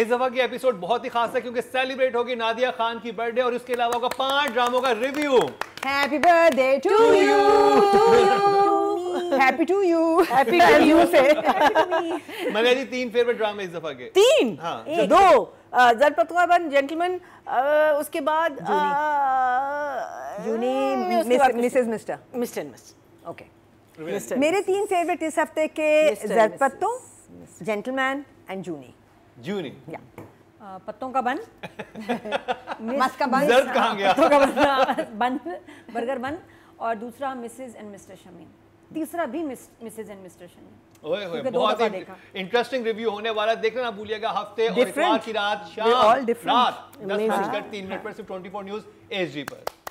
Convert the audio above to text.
इस दफा की एपिसोड बहुत ही खास है क्योंकि सेलिब्रेट होगी नादिया खान की बर्थडे और इसके अलावा होगा पांच ड्रामों का review happy birthday to you happy to you happy to you से मलिया जी तीन फेवरेट ड्रामे इस दफा के तीन हाँ एक, दो बन जेंटलमैन उसके बाद जूनी Mrs mister mister and mister okay मेरे तीन फेवरेट इस हफ्ते के जरपतों जेंटलमैन एंड जूनी जूनी uh, पत्तों का बन मस का बन जर्द कहाँ गया पत्तों का बन हाँ, बन बर्गर बन और दूसरा मिसेज एंड मिस्टर शमीम तीसरा भी मिसेज एंड मिस्टर शमीम ओए होए बहुत ही इंटरेस्टिंग रिव्यू होने वाला देखना ना भूलिएगा हफ्ते और इतवार की रात शाम रात 10 बजकर 3 मिनट पर सिर्फ 24 न्यूज़ एसजी पर